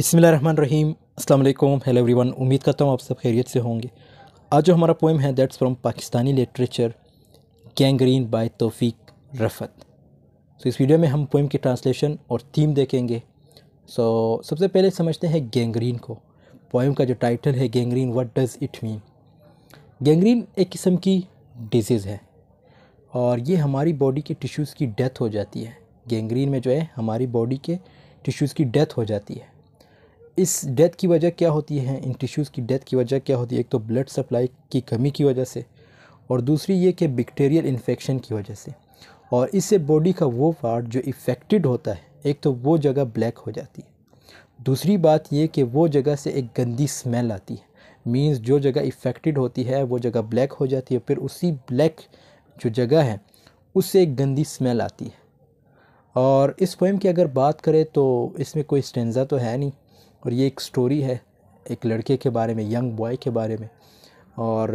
रहीम अल्लाम hello everyone उम्मीद करता हूँ आप सब खैरियत से होंगे आज जो हमारा पोइम है that's from Pakistani literature gangrene by Taufiq Rafat so इस वीडियो में हम पोइम की ट्रांसलेशन और थीम देखेंगे सो so, सबसे पहले समझते हैं गैंग्रीन को पोइम का जो टाइटल है gangrene what does it mean gangrene एक किस्म की डिजीज़ है और ये हमारी बॉडी के टिश्यूज़ की डेथ हो जाती है गेंग्रीन में जो है हमारी बॉडी के टिश्यूज़ की डेथ हो जाती है इस डेथ की वजह क्या होती है इन टिश्यूज़ की डेथ की वजह क्या होती है एक तो ब्लड सप्लाई की कमी की वजह से और दूसरी ये कि बैक्टीरियल इन्फेक्शन की वजह से और इससे बॉडी का वो पार्ट जो इफ़ेक्टेड होता है एक तो वो जगह ब्लैक हो जाती है दूसरी बात ये कि वो जगह से एक गंदी स्मेल आती है मींस जो जगह इफ़ेक्टेड होती है वो जगह ब्लैक हो जाती है फिर उसी ब्लैक जो जगह है उससे एक गंदी स्मेल आती है और इस पोएम की अगर बात करें तो इसमें कोई स्टेंजा तो है नहीं और ये एक स्टोरी है एक लड़के के बारे में यंग बॉय के बारे में और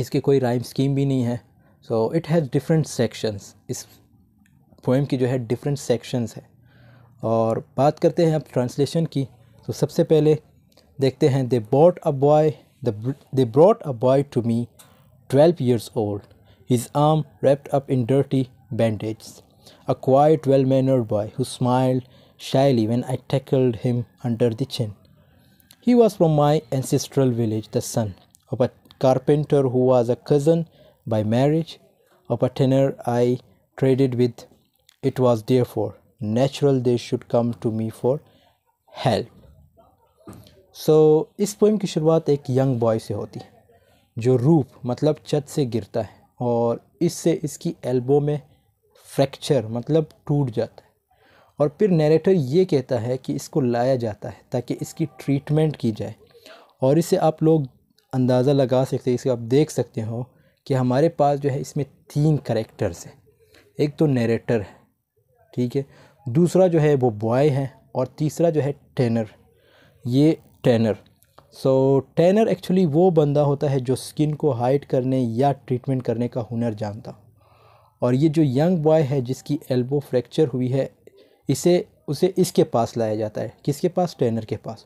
इसके कोई राइम स्कीम भी नहीं है so it has different sections इस पोएम की जो है डिफरेंट सेक्शंस है और बात करते हैं अब ट्रांसलेशन की तो सबसे पहले देखते हैं they bought a boy they brought a boy to me twelve years old his arm wrapped up in dirty bandage a quite well mannered boy who smiled shyly when I tackled him under the chin. He was from my ancestral village, the son of a carpenter who was a cousin by marriage of a tenor I traded with. It was therefore natural they should come to me for help. So so, इस poem की शुरुआत एक young boy से होती है जो रूप मतलब छत से गिरता है और इससे इसकी एल्बो में फ्रैक्चर मतलब टूट जाता है और फिर नरेटर ये कहता है कि इसको लाया जाता है ताकि इसकी ट्रीटमेंट की जाए और इसे आप लोग अंदाज़ा लगा सकते हैं इसे आप देख सकते हो कि हमारे पास जो है इसमें तीन करेक्टर्स हैं एक तो नरेटर है ठीक है दूसरा जो है वो बॉय है और तीसरा जो है टेनर ये tenor so so, tenor actually वो बंदा होता है जो स्किन को हाइट करने या ट्रीटमेंट करने का हुनर जानता और ये जो यंग बॉय है जिसकी एल्बो फ्रैक्चर हुई है इसे उसे इसके पास लाया जाता है किसके पास ट्रेनर के पास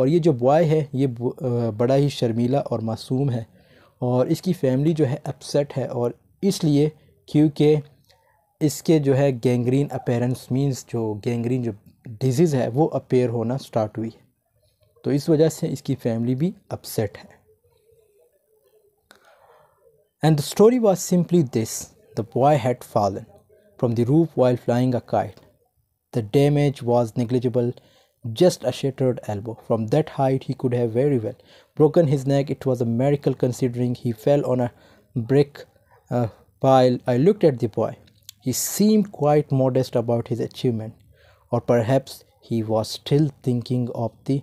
और ये जो बॉय है ये बड़ा ही शर्मीला और मासूम है और इसकी फैमिली जो है अपसेट है और इसलिए क्योंकि इसके जो है गैंग्रीन अपेरेंस मींस जो गैंग्रीन जो डिजीज़ है वो अपेयर होना स्टार्ट हुई है तो इस वजह से इसकी फैमिली भी अपसेट है and the story was simply this the boy had fallen from the roof while flying a kite The damage was negligible, just a shattered elbow. From that height, he could have very well broken his neck. It was a miracle considering he fell on a brick uh, pile. I looked at the boy. He seemed quite modest about his achievement, or perhaps he was still thinking of the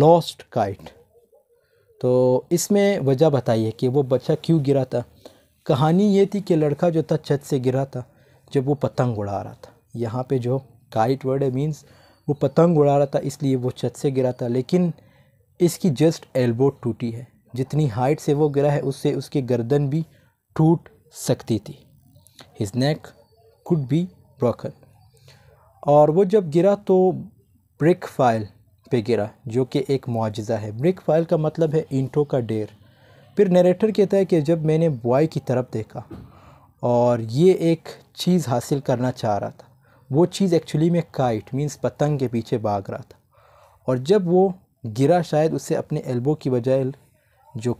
lost kite. तो इसमें वजह बताइए कि वो बच्चा क्यों गिरा था कहानी ये थी कि लड़का जो था छत से गिरा था जब वो पतंग उड़ा रहा था यहाँ पे जो काइट वर्ड है मीन्स वो पतंग उड़ा रहा था इसलिए वो छत से गिरा था लेकिन इसकी जस्ट एल्बो टूटी है जितनी हाइट से वो गिरा है उससे उसकी गर्दन भी टूट सकती थी his neck could be broken और वो जब गिरा तो ब्रिक फाइल पे गिरा जो कि एक मुआजा है ब्रिक फाइल का मतलब है ईंटों का डेर फिर नरेटर कहता है कि जब मैंने बॉय की तरफ देखा और ये एक चीज़ हासिल करना चाह रहा था वो चीज़ एक्चुअली में काइट मींस पतंग के पीछे भाग रहा था और जब वो गिरा शायद उससे अपने एल्बो की बजाय जो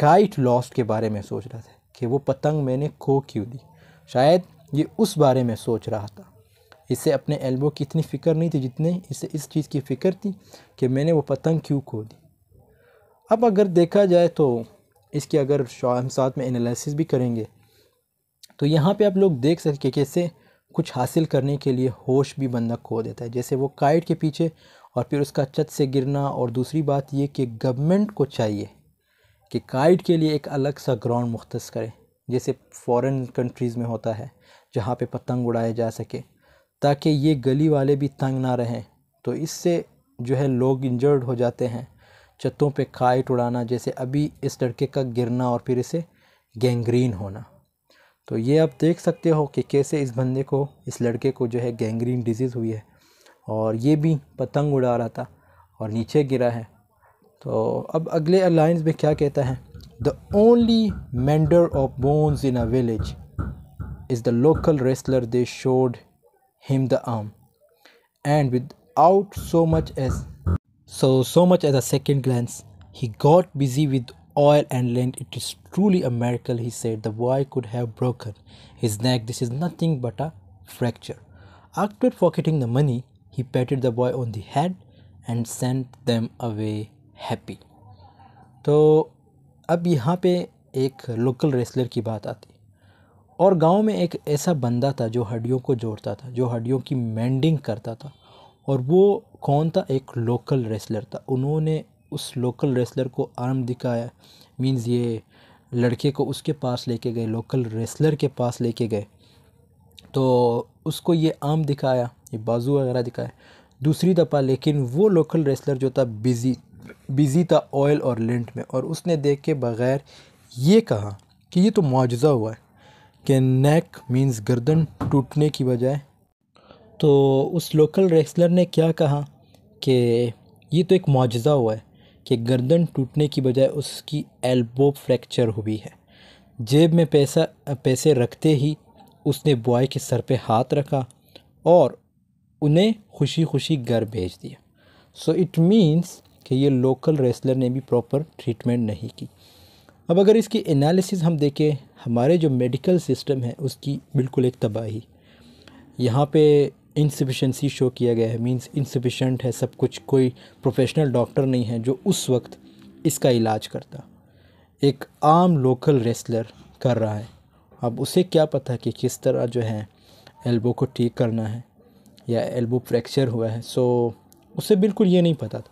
काइट लॉस्ट के बारे में सोच रहा था कि वो पतंग मैंने खो क्यों दी शायद ये उस बारे में सोच रहा था इसे अपने एल्बो की इतनी फ़िक्र नहीं थी जितने इसे इस चीज़ की फ़िक्र थी कि मैंने वो पतंग क्यों खो दी अब अगर देखा जाए तो इसके अगर हम साथ में एनालिसिस भी करेंगे तो यहाँ पे आप लोग देख सकते कैसे कुछ हासिल करने के लिए होश भी बंदा खो देता है जैसे वो काइट के पीछे और फिर उसका छत से गिरना और दूसरी बात ये कि गवर्नमेंट को चाहिए कि काइट के लिए एक अलग सा ग्राउंड मुख्त करें जैसे फॉरेन कंट्रीज़ में होता है जहाँ पे पतंग उड़ाए जा सके ताकि ये गली वाले भी तंग ना रहें तो इससे जो है लोग इंजर्ड हो जाते हैं छतों पे काइट उड़ाना जैसे अभी इस लड़के का गिरना और फिर इसे गैंग्रीन होना तो ये आप देख सकते हो कि कैसे इस बंदे को इस लड़के को जो है गैंग्रीन डिजीज़ हुई है और ये भी पतंग उड़ा रहा था और नीचे गिरा है तो अब अगले अलाइंस में क्या कहता है the only mender of bones in a village is the local wrestler they showed him the arm and out so much as so so much as a second glance he got busy with oil and lint. It is truly a miracle, he said. The boy could have broken his neck. This is nothing but a fracture. After pocketing the money, he patted the boy on the head and sent them away happy. तो अब यहाँ पे एक local wrestler की बात आती और गांव में एक ऐसा बंदा था जो हड्डियों को जोड़ता था जो हड्डियों की मेंडिंग करता था और वो कौन था एक लोकल रेसलर था उन्होंने उस लोकल रेसलर को आर्म दिखाया मीन्स ये लड़के को उसके पास लेके गए लोकल रेसलर के पास लेके गए तो उसको ये आर्म दिखाया ये बाजू वगैरह दिखाया दूसरी दफ़ा लेकिन वो लोकल रेसलर जो था बिज़ी बिज़ी था ऑयल और लेंट में और उसने देख के बग़ैर ये कहा कि ये तो मुआजा हुआ है कि नेक मींस गर्दन टूटने की बजाय तो उस लोकल रेसलर ने क्या कहा कि ये तो एक मुआजा हुआ है कि गर्दन टूटने की बजाय उसकी एल्बो फ्रैक्चर हुई है जेब में पैसा पैसे रखते ही उसने बॉय के सर पे हाथ रखा और उन्हें खुशी खुशी घर भेज दिया सो इट मीन्स कि ये लोकल रेसलर ने भी प्रॉपर ट्रीटमेंट नहीं की अब अगर इसकी एनालिसिस हम देखें हमारे जो मेडिकल सिस्टम है उसकी बिल्कुल एक तबाही यहाँ पे इनसफिशेंसी शो किया गया है मींस इनसफिशेंट है सब कुछ कोई प्रोफेशनल डॉक्टर नहीं है जो उस वक्त इसका इलाज करता एक आम लोकल रेसलर कर रहा है अब उसे क्या पता कि किस तरह जो है एल्बो को ठीक करना है या एल्बो फ्रैक्चर हुआ है सो उसे बिल्कुल ये नहीं पता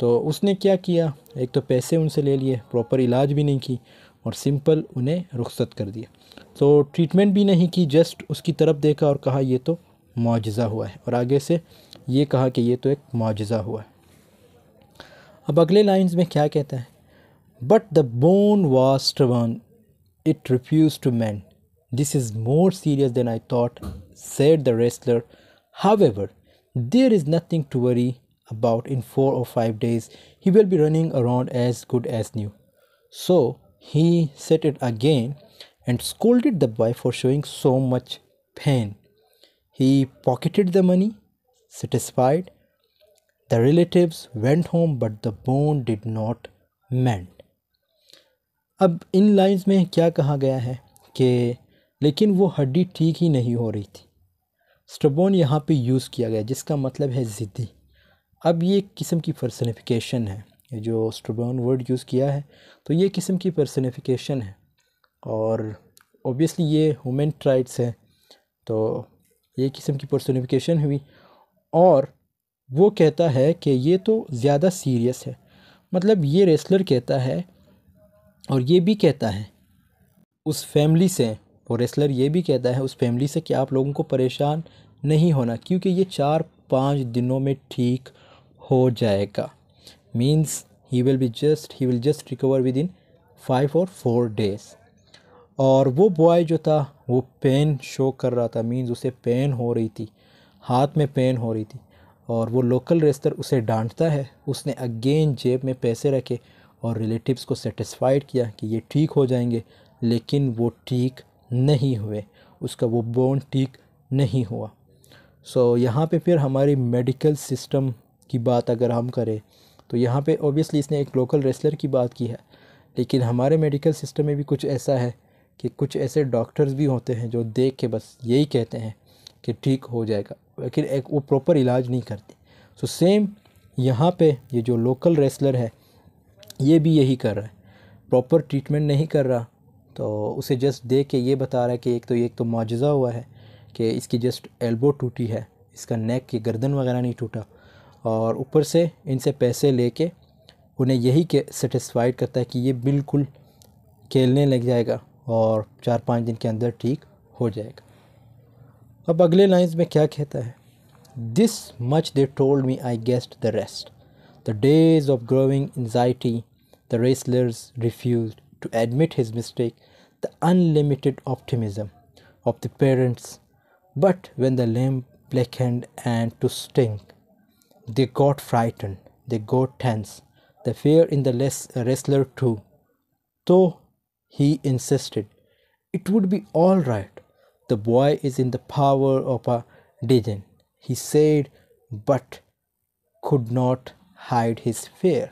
तो उसने क्या किया एक तो पैसे उनसे ले लिए प्रॉपर इलाज भी नहीं की और सिंपल उन्हें रुख्सत कर दिया तो ट्रीटमेंट भी नहीं की जस्ट उसकी तरफ देखा और कहा ये तो मुआजा हुआ है और आगे से ये कहा कि ये तो एक मुआजा हुआ है अब अगले लाइंस में क्या कहता है but the bone wasn't one it refuse to mend this is more serious than I thought said the wrestler however there is nothing to worry about in four or five days he will be running around as good as new so he set it again and scold it the boy for showing so much fan He pocketed the money, satisfied. The relatives went home, but the bone did not mend. अब इन lines में क्या कहा गया है कि लेकिन वो हड्डी ठीक ही नहीं हो रही थी स्टबोन यहाँ पे यूज़ किया गया जिसका मतलब है ज़िद्दी अब ये किस्म की पर्सनिफिकेशन है जो स्टबोन वर्ड यूज़ किया है तो ये किस्म की पर्सनिफिकेशन है और ओबियसली ये हुमेन ट्राइट्स है तो ये किस्म की पर्सोनिफिकेशन हुई और वो कहता है कि ये तो ज़्यादा सीरियस है मतलब ये रेसलर कहता है और ये भी कहता है उस फैमिली से वो रेसलर ये भी कहता है उस फैमिली से कि आप लोगों को परेशान नहीं होना क्योंकि ये चार पाँच दिनों में ठीक हो जाएगा means he will be just he will just recover within five or four days और वो बॉय जो था वो पेन शो कर रहा था मींस उसे पेन हो रही थी हाथ में पेन हो रही थी और वो लोकल रेस्तर उसे डांटता है उसने अगेन जेब में पैसे रखे और रिलेटिव्स को सेटिस्फाइड किया कि ये ठीक हो जाएंगे लेकिन वो ठीक नहीं हुए उसका वो बोन ठीक नहीं हुआ सो so, यहाँ पे फिर हमारी मेडिकल सिस्टम की बात अगर हम करें तो यहाँ पे ओबियसली इसने एक लोकल रेस्लर की बात की है लेकिन हमारे मेडिकल सिस्टम में भी कुछ ऐसा है कि कुछ ऐसे डॉक्टर्स भी होते हैं जो देख के बस यही कहते हैं कि ठीक हो जाएगा लेकिन एक वो प्रॉपर इलाज नहीं करते सो सेम यहाँ पे ये जो लोकल रेसलर है ये भी यही कर रहा है प्रॉपर ट्रीटमेंट नहीं कर रहा तो उसे जस्ट देख के ये बता रहा है कि एक तो एक तो मुआजा हुआ है कि इसकी जस्ट एल्बो टूटी है इसका नेक की गर्दन वगैरह नहीं टूटा और ऊपर से इनसे पैसे लेके उन्हें यही सेटिस्फाइड करता है कि ये बिल्कुल खेलने लग जाएगा और चार पाँच दिन के अंदर ठीक हो जाएगा अब अगले लाइन्स में क्या कहता है this much they told me I guessed the rest the days of growing anxiety the wrestlers refuse to admit his mistake the unlimited optimism of the parents but when the limb blackened and to stink. They got frightened, they got tense, the fear in the wrestler too तो He insisted. It would be all right. The boy is in the power of a djinn, he said, but could not hide his fear.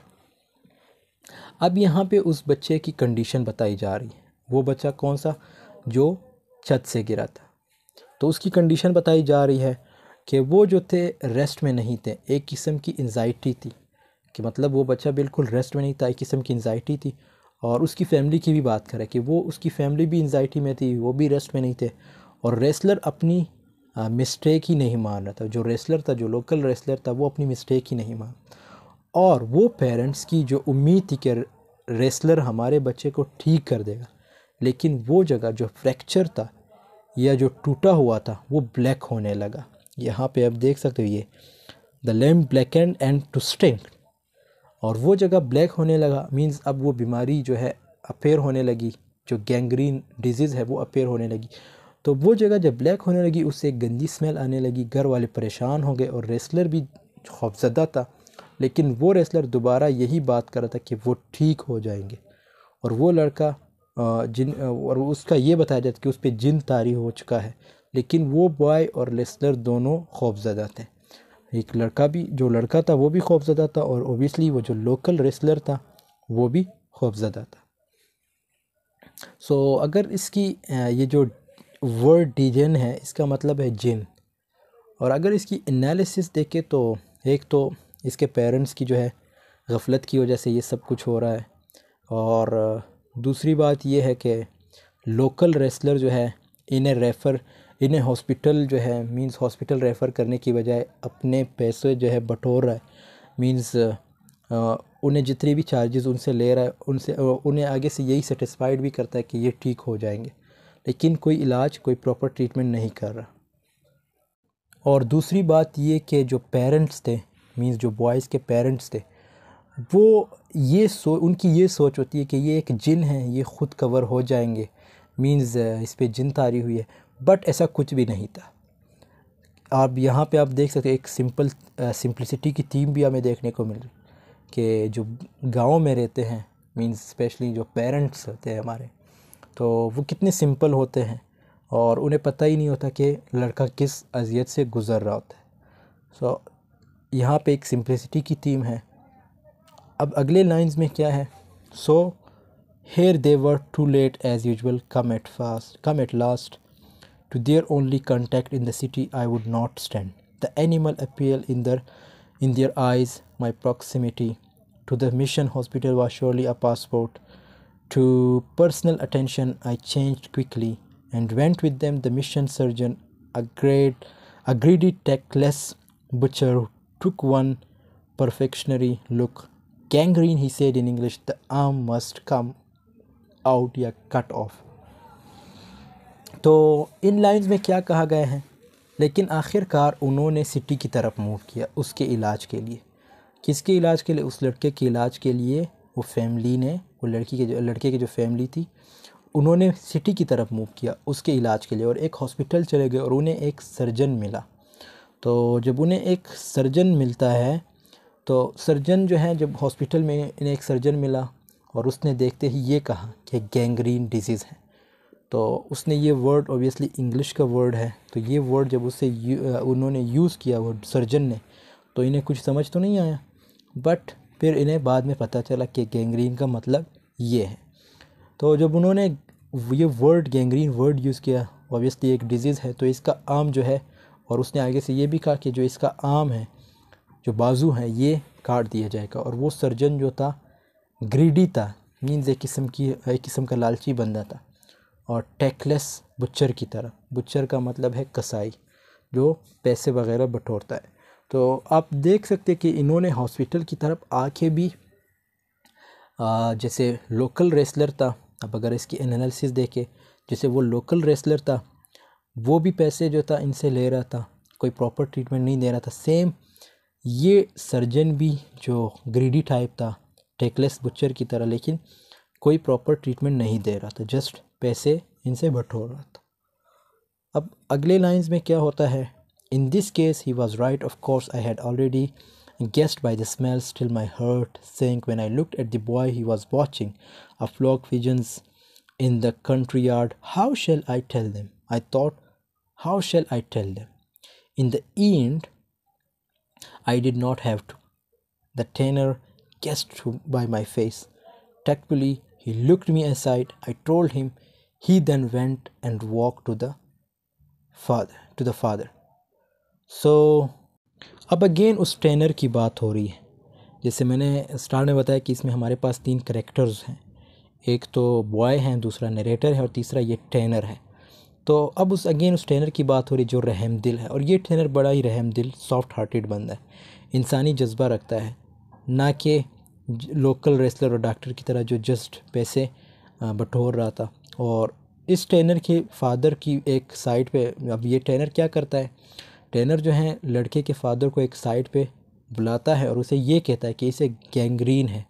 अब यहाँ पे उस बच्चे की condition बताई जा रही है वो बच्चा कौन सा जो छत से गिरा था तो उसकी कंडीशन बताई जा रही है कि वो जो थे रेस्ट में नहीं थे एक किस्म की एनजाइटी थी कि मतलब वो बच्चा बिल्कुल रेस्ट में नहीं था एक किस्म की एनजाइटी थी और उसकी फैमिली की भी बात करें कि वो उसकी फैमिली भी इन्जाइटी में थी वो भी रेस्ट में नहीं थे और रेसलर अपनी मिस्टेक ही नहीं मान रहा था जो रेसलर था जो लोकल रेसलर था वो अपनी मिस्टेक ही नहीं मान और वो पेरेंट्स की जो उम्मीद थी कि रेसलर हमारे बच्चे को ठीक कर देगा लेकिन वो जगह जो फ्रैक्चर था या जो टूटा हुआ था वो ब्लैक होने लगा यहाँ पे आप देख सकते हो ये the limb black and and to strength और वो जगह ब्लैक होने लगा मींस अब वो बीमारी जो है अपेयर होने लगी जो गैंग्रीन डिजीज़ है वो अपेयर होने लगी तो वो जगह जब ब्लैक होने लगी उससे एक गंदी स्मेल आने लगी घर वाले परेशान हो गए और रेसलर भी खौफजदा था लेकिन वो रेसलर दोबारा यही बात कर रहा था कि वो ठीक हो जाएंगे और वो लड़का जिन और उसका ये बताया जाता कि उस पर जिन तारी हो चुका है लेकिन वो बॉय और रेसलर दोनों खौफजदा थे एक लड़का भी जो लड़का था वो भी खौफजदा था और ओबियसली वो जो लोकल रेसलर था वो भी खौफजदा था सो so, अगर इसकी ये जो वर्ड डिजन है इसका मतलब है जिन और अगर इसकी एनालिसिस देखें तो एक तो इसके पेरेंट्स की जो है गफलत की वजह से ये सब कुछ हो रहा है और दूसरी बात ये है कि लोकल रेसलर जो है इन्हें रेफ़र इन्हें हॉस्पिटल जो है मींस हॉस्पिटल रेफ़र करने की बजाय अपने पैसे जो है बटोर रहा है मींस उन्हें जितने भी चार्जेस उनसे ले रहा है उनसे उन्हें आगे से यही सेटिस्फाइड भी करता है कि ये ठीक हो जाएंगे लेकिन कोई इलाज कोई प्रॉपर ट्रीटमेंट नहीं कर रहा और दूसरी बात ये कि जो पेरेंट्स थे मींस जो बॉयज़ के पेरेंट्स थे वो ये सो उनकी ये सोच होती है कि ये एक जिन है ये ख़ुद कवर हो जाएंगे मींस इस पर जिन तारी हुई है बट ऐसा कुछ भी नहीं था आप यहाँ पे आप देख सकते एक सिंपल सिंपलिसिटी की थीम भी हमें देखने को मिल रही कि जो गांव में रहते हैं मीन स्पेशली जो पेरेंट्स होते हैं हमारे तो वो कितने सिंपल होते हैं और उन्हें पता ही नहीं होता कि लड़का किस अजियत से गुज़र रहा होता है सो so, यहाँ पे एक सिंपलिसिटी की थीम है अब अगले लाइंस में क्या है so here they were too late as usual come at fast come at last to their only contact in the city I would not stand. The animal appeal in their, in their eyes, my proximity to the mission hospital was surely a passport. To personal attention, I changed quickly and went with them. The mission surgeon, a great, a greedy, tactless butcher, took one perfectionary look. Gangrene, he said in English, the arm must come out, yeah, cut off. तो इन lines में क्या कहा गया है लेकिन आखिरकार उन्होंने city की तरफ मूव किया उसके इलाज के लिए किसके इलाज के लिए उस लड़के के इलाज के लिए वो फैमिली ने वो लड़की के जो लड़के की जो फैमिली थी उन्होंने सिटी की तरफ मूव किया उसके इलाज के लिए और एक हॉस्पिटल चले गए और उन्हें एक सर्जन मिला तो जब उन्हें एक सर्जन मिलता है तो सर्जन जो है जब हॉस्पिटल में इन्हें एक सर्जन मिला और उसने देखते ही ये कहा कि गैंग्रीन डिजीज़ है तो उसने ये वर्ड ऑब्वियसली इंग्लिश का वर्ड है तो ये वर्ड जब उससे यू, उन्होंने यूज़ किया वो सर्जन ने तो इन्हें कुछ समझ तो नहीं आया बट फिर इन्हें बाद में पता चला कि गेंग्रीन का मतलब ये है तो जब उन्होंने ये वर्ड गेंग्रीन वर्ड यूज़ किया ऑब्वियसली एक डिज़ीज़ है तो इसका आम जो है और उसने आगे से ये भी कहा कि जो इसका आम है जो बाजू है ये काट दिया जाएगा और वो सर्जन जो था ग्रीडी था मीन्स एक किस्म की एक किस्म का लालची बंदा था और टैक्लेस बुच्चर की तरह बुच्चर का मतलब है कसाई जो पैसे वगैरह बटोरता है तो आप देख सकते कि इन्होंने हॉस्पिटल की तरफ आके भी जैसे लोकल रेसलर था अब अगर इसकी एनालिसिस देखें जैसे वो लोकल रेसलर था वो भी पैसे जो था इनसे ले रहा था कोई प्रॉपर ट्रीटमेंट नहीं दे रहा था सेम ये सर्जन भी जो ग्रीडी टाइप था टेकलेस बुच्चर की तरह लेकिन कोई प्रॉपर ट्रीटमेंट नहीं दे रहा था जस्ट पैसे इनसे बटोर रहा था अब अगले लाइंस में क्या होता है in this case he was right of course I had already guessed by the smell still my heart sink when I look at the boy he was watching a flock visions in the country yard how shall I tell them I thought how shall I tell them in the end I did not have to the tenor guessed by my face tactfully He looked me aside. I told him. He then went and walked to the father to the father. So अब again उस trainer की बात हो रही है जैसे मैंने star ने बताया कि इसमें हमारे पास तीन करेक्टर्स हैं एक तो बॉय हैं दूसरा नरेटर है और तीसरा ये ट्रेनर है तो अब उस अगेन उस ट्रेनर की बात हो रही जो रहम दिल है और ये ट्रेनर बड़ा ही रहम दिल सॉफ्ट हार्टेड बंदा है इंसानी जज्बा रखता है ना कि लोकल रेसलर और डॉक्टर की तरह जो जस्ट पैसे बटोर रहा था और इस ट्रेनर के फादर की एक साइड पे अब ये ट्रेनर क्या करता है ट्रेनर जो है लड़के के फादर को एक साइड पे बुलाता है और उसे ये कहता है कि इसे गैंग्रीन है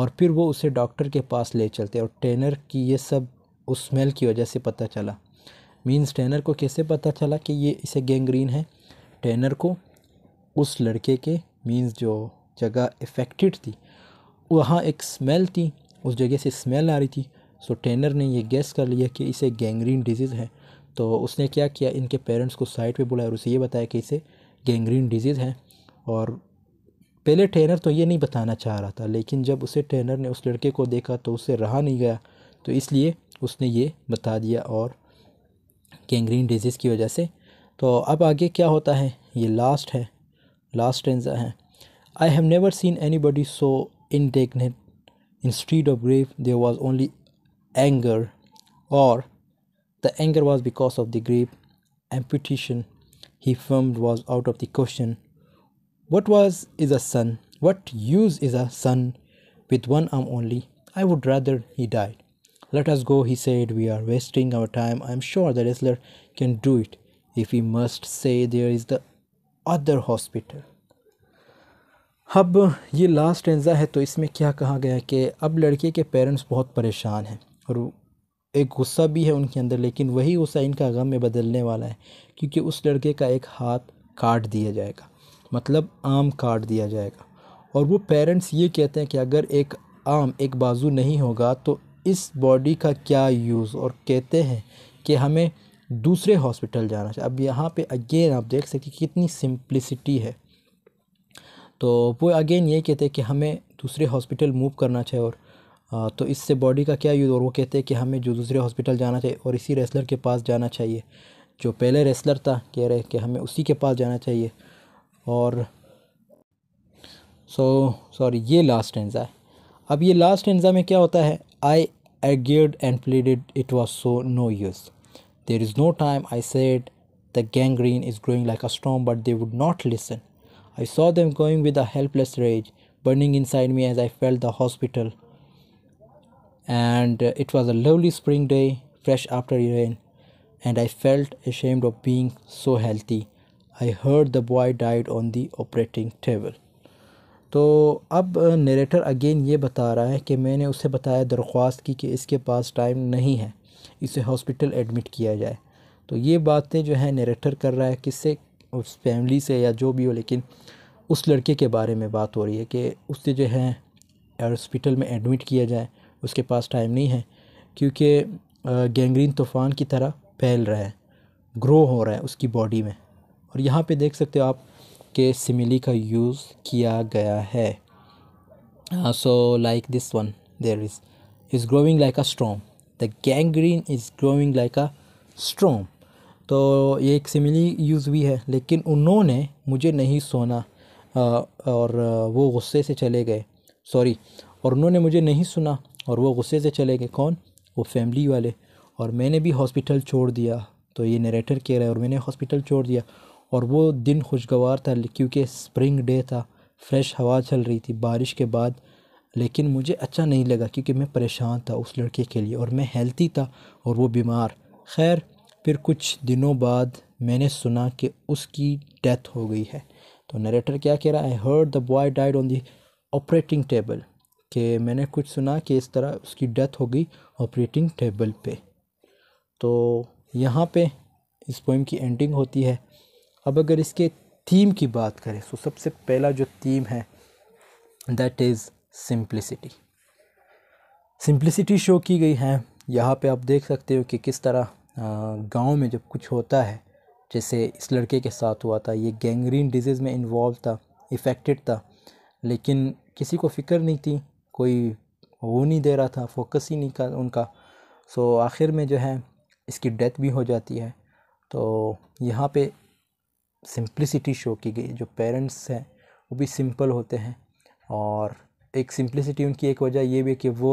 और फिर वो उसे डॉक्टर के पास ले चलते हैं और ट्रेनर की ये सब उस स्मेल की वजह से पता चला मीन्स ट्रेनर को कैसे पता चला कि ये इसे गैंग्रीन है ट्रेनर को उस लड़के के मीन्स जो जगह इफ़ेक्टेड थी वहाँ एक स्मेल थी उस जगह से स्मेल आ रही थी सो टेनर ने ये गेस कर लिया कि इसे गैंग्रीन डिजीज़ है तो उसने क्या किया इनके पेरेंट्स को साइड पे बुलाया और उसे ये बताया कि इसे गैंग्रीन डिजीज़ है और पहले टेनर तो ये नहीं बताना चाह रहा था लेकिन जब उसे ट्रेनर ने उस लड़के को देखा तो उसे रहा नहीं गया तो इसलिए उसने ये बता दिया और गैंग्रीन डिजीज़ की वजह से तो अब आगे क्या होता है ये लास्ट है लास्ट टेंजा है I have never seen anybody so indignant. Instead of grief, there was only anger, or the anger was because of the grief. Amputation, he affirmed, was out of the question. What was is a son? What use is a son with one arm only? I would rather he died. Let us go, he said. We are wasting our time. I am sure the wrestler can do it. If he must say, there is the other hospital. अब ये last stanza है तो इसमें क्या कहा गया कि अब लड़के के पेरेंट्स बहुत परेशान हैं और एक गुस्सा भी है उनके अंदर लेकिन वही गुस्सा इनका गम में बदलने वाला है क्योंकि उस लड़के का एक हाथ काट दिया जाएगा मतलब आम काट दिया जाएगा और वो पेरेंट्स ये कहते हैं कि अगर एक आम एक बाजू नहीं होगा तो इस बॉडी का क्या यूज़ और कहते हैं कि हमें दूसरे हॉस्पिटल जाना चाहिए अब यहाँ पे अगेन आप देख सकते कितनी सिंप्लिसिटी है तो वो अगेन ये कहते हैं कि हमें दूसरे हॉस्पिटल मूव करना चाहिए और आ, तो इससे बॉडी का क्या यूज़ और वो कहते हैं कि हमें जो दूसरे हॉस्पिटल जाना चाहिए और इसी रेसलर के पास जाना चाहिए जो पहले रेसलर था कह रहे कि हमें उसी के पास जाना चाहिए और सो so, सॉरी ये लास्ट एंजा है अब ये लास्ट एंजा में क्या होता है I argued and pleaded it was so no use there is no time I said the gangrene is growing like a strong but they would not listen I saw them going with a helpless rage burning inside me as I felt the hospital. And it was a lovely spring day, fresh after rain, and I felt ashamed of being so healthy. I heard the boy died on the operating table. तो अब narrator again ये बता रहा है कि मैंने उसे बताया दरख्वास्त की कि इसके पास टाइम नहीं है इसे हॉस्पिटल एडमिट किया जाए तो ये बातें जो है नरेटर कर रहा है किससे उस फैमिली से या जो भी हो लेकिन उस लड़के के बारे में बात हो रही है कि उससे जो है हॉस्पिटल में एडमिट किया जाए उसके पास टाइम नहीं है क्योंकि गैंग्रीन तूफ़ान की तरह फैल रहा है ग्रो हो रहा है उसकी बॉडी में और यहाँ पे देख सकते हो आप कि सिमिली का यूज़ किया गया है so like this one there is is growing like a strong the gangrene is growing like a strong तो ये एक सिमिली यूज़ हुई है लेकिन उन्होंने मुझे नहीं सोना और वो गुस्से से चले गए सॉरी और उन्होंने मुझे नहीं सुना और वो गुस्से से चले गए कौन वो फैमिली वाले और मैंने भी हॉस्पिटल छोड़ दिया तो ये नरेटर कह रहा है और मैंने हॉस्पिटल छोड़ दिया और वो दिन खुशगवार था क्योंकि स्प्रिंग डे था फ्रेश हवा चल रही थी बारिश के बाद लेकिन मुझे अच्छा नहीं लगा क्योंकि मैं परेशान था उस लड़के के लिए और मैं हेल्थी था और वो बीमार खैर फिर कुछ दिनों बाद मैंने सुना कि उसकी डेथ हो गई है तो नरेटर क्या कह रहा है I heard the boy died on the operating table कि मैंने कुछ सुना कि इस तरह उसकी डेथ हो गई ऑपरेटिंग टेबल पे तो यहाँ पे इस पोइम की एंडिंग होती है अब अगर इसके थीम की बात करें तो सबसे पहला जो थीम है that is simplicity simplicity show की गई है यहाँ पे आप देख सकते हो कि किस तरह गांव में जब कुछ होता है जैसे इस लड़के के साथ हुआ था ये गैंग्रीन डिजीज़ में इन्वॉल्व था इफ़ेक्टेड था लेकिन किसी को फ़िक्र नहीं थी कोई वो नहीं दे रहा था फोकस ही नहीं कर उनका सो आखिर में जो है इसकी डेथ भी हो जाती है तो यहाँ पे सिंप्लिसिटी शो की गई जो पेरेंट्स हैं वो भी सिंपल होते हैं और एक सिंप्लिसिटी उनकी एक वजह ये भी कि वो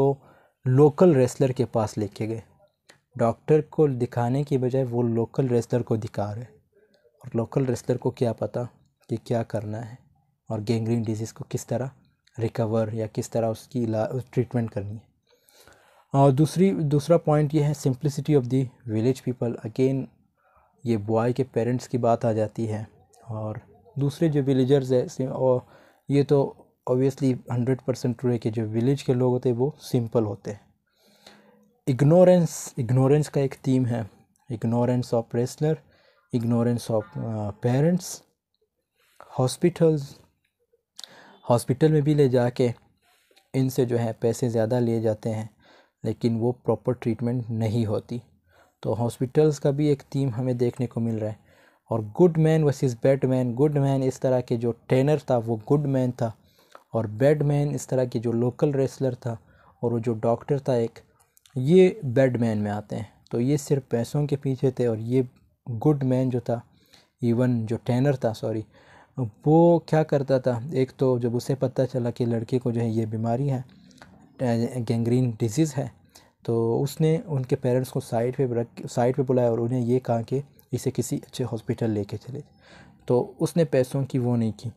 लोकल रेसलर के पास लेके गए डॉक्टर को दिखाने की बजाय वो लोकल रेसलर को दिखा रहे और लोकल रेसलर को क्या पता कि क्या करना है और गेंग्रीन डिजीज़ को किस तरह रिकवर या किस तरह उसकी ट्रीटमेंट करनी है और दूसरी दूसरा पॉइंट ये है simplicity of the village people again ये बॉय के पेरेंट्स की बात आ जाती है और दूसरे जो विलेजर्स है और ये तो ऑब्वियसली हंड्रेड परसेंट ट्रू है कि जो विलेज के लोग होते हैं वो सिंपल होते हैं इग्नोरेंस इग्नोरेंस का एक थीम है ignorance of wrestler ignorance of parents hospitals hospital में भी ले जाके इनसे जो है पैसे ज़्यादा लिए जाते हैं लेकिन वो प्रॉपर ट्रीटमेंट नहीं होती तो हॉस्पिटल्स का भी एक थीम हमें देखने को मिल रहा है और good man versus bad man good man इस तरह के जो ट्रेनर था वो गुड मैन था और बैड मैन इस तरह के जो लोकल रेसलर था और वो जो डॉक्टर था एक ये बैड मैन में आते हैं तो ये सिर्फ पैसों के पीछे थे और ये गुड मैन जो था इवन जो टेनर था सॉरी वो क्या करता था एक तो जब उसे पता चला कि लड़के को जो है ये बीमारी है गैंग्रीन डिजीज़ है तो उसने उनके पेरेंट्स को साइड पे रख साइड पे बुलाया और उन्हें ये कहा कि इसे किसी अच्छे हॉस्पिटल लेके चले तो उसने पैसों की वो नहीं की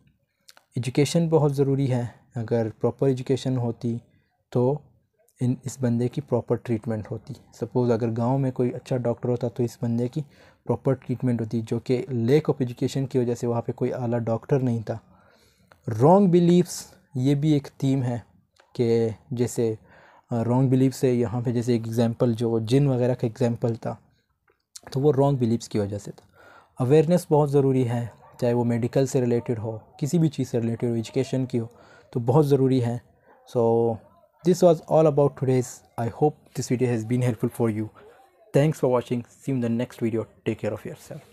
एजुकेशन बहुत ज़रूरी है अगर प्रॉपर एजुकेशन होती तो इन इस बंदे की प्रॉपर ट्रीटमेंट होती सपोज़ अगर गांव में कोई अच्छा डॉक्टर होता तो इस बंदे की प्रॉपर ट्रीटमेंट होती जो कि लेक ऑफ एजुकेशन की वजह से वहाँ पे कोई आला डॉक्टर नहीं था रॉन्ग बिलीव्स ये भी एक थीम है कि जैसे रॉन्ग बिलीव से यहाँ पे जैसे एक एग्ज़ाम्पल जो जिन वगैरह का एग्ज़ाम्पल था तो वो रॉन्ग बिलीव्स की वजह से था अवेयरनेस बहुत ज़रूरी है चाहे वो मेडिकल से रिलेटेड हो किसी भी चीज़ से रिलेटेड हो एजुकेशन की हो तो बहुत ज़रूरी है सो so, This was all about today's. I hope this video has been helpful for you. Thanks for watching. See you in the next video. Take care of yourself.